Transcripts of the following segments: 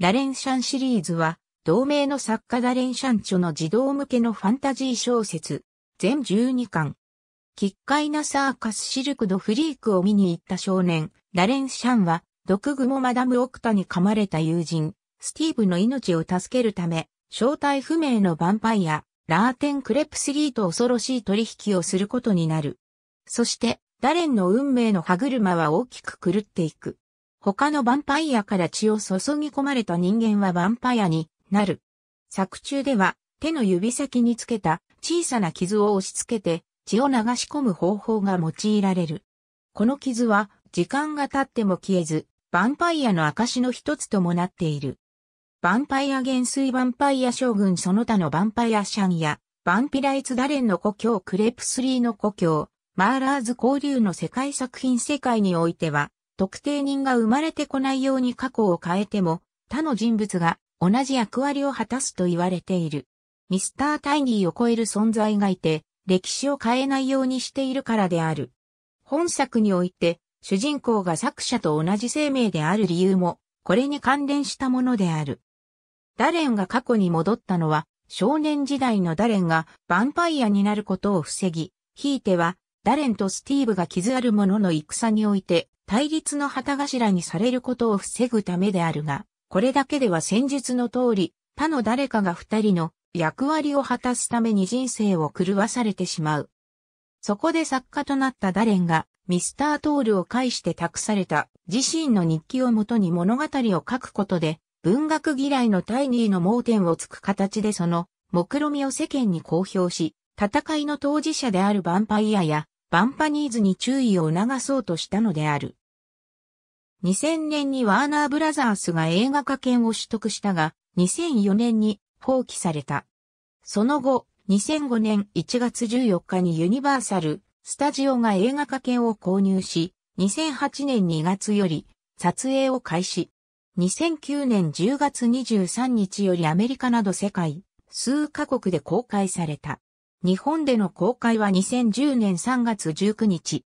ラレンシャンシリーズは、同名の作家ダレン・シャンチョの児童向けのファンタジー小説、全12巻。奇怪なサーカスシルクドフリークを見に行った少年、ラレン・シャンは、毒蜘蛛マダム・オクタに噛まれた友人、スティーブの命を助けるため、正体不明のヴァンパイア、ラーテン・クレプスリーと恐ろしい取引をすることになる。そして、ダレンの運命の歯車は大きく狂っていく。他のヴァンパイアから血を注ぎ込まれた人間はヴァンパイアになる。作中では手の指先につけた小さな傷を押し付けて血を流し込む方法が用いられる。この傷は時間が経っても消えず、ヴァンパイアの証の一つともなっている。ヴァンパイア元帥ヴァンパイア将軍その他のヴァンパイアシャンや、ヴァンピライツダレンの故郷クレプスリーの故郷、マーラーズ交流の世界作品世界においては、特定人が生まれてこないように過去を変えても、他の人物が同じ役割を果たすと言われている。ミスター・タイニーを超える存在がいて、歴史を変えないようにしているからである。本作において、主人公が作者と同じ生命である理由も、これに関連したものである。ダレンが過去に戻ったのは、少年時代のダレンがヴァンパイアになることを防ぎ、ひいては、ダレンとスティーブが傷ある者の戦において、対立の旗頭にされることを防ぐためであるが、これだけでは戦術の通り、他の誰かが二人の役割を果たすために人生を狂わされてしまう。そこで作家となったダレンが、ミスタートールを介して託された自身の日記をもとに物語を書くことで、文学嫌いのタイニーの盲点をつく形でその目論みを世間に公表し、戦いの当事者であるヴァンパイアやヴァンパニーズに注意を促そうとしたのである。2000年にワーナーブラザースが映画化権を取得したが、2004年に放棄された。その後、2005年1月14日にユニバーサル・スタジオが映画化権を購入し、2008年2月より撮影を開始。2009年10月23日よりアメリカなど世界数カ国で公開された。日本での公開は2010年3月19日。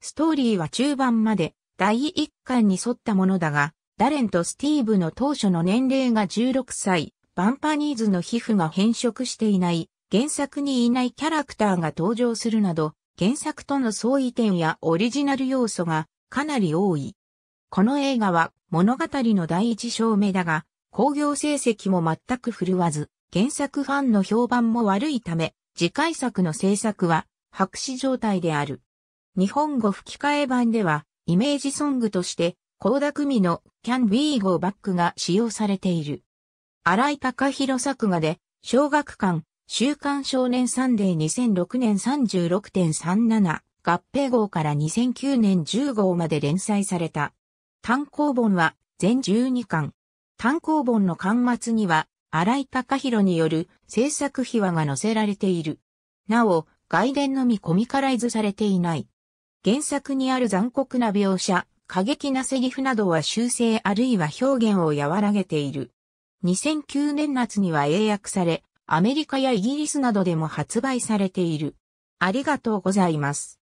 ストーリーは中盤まで第一巻に沿ったものだが、ダレンとスティーブの当初の年齢が16歳、バンパニーズの皮膚が変色していない、原作にいないキャラクターが登場するなど、原作との相違点やオリジナル要素がかなり多い。この映画は物語の第一章目だが、興行成績も全く振るわず、原作ファンの評判も悪いため、次回作の制作は白紙状態である。日本語吹き替え版では、イメージソングとして、高田組の Can We Go Back が使用されている。荒井隆弘作画で、小学館、週刊少年サンデー2006年36.37合併号から2009年10号まで連載された。単行本は全12巻。単行本の巻末には、荒井隆弘による制作秘話が載せられている。なお、外伝のみコミカライズされていない。原作にある残酷な描写、過激なセリフなどは修正あるいは表現を和らげている。2009年夏には英訳され、アメリカやイギリスなどでも発売されている。ありがとうございます。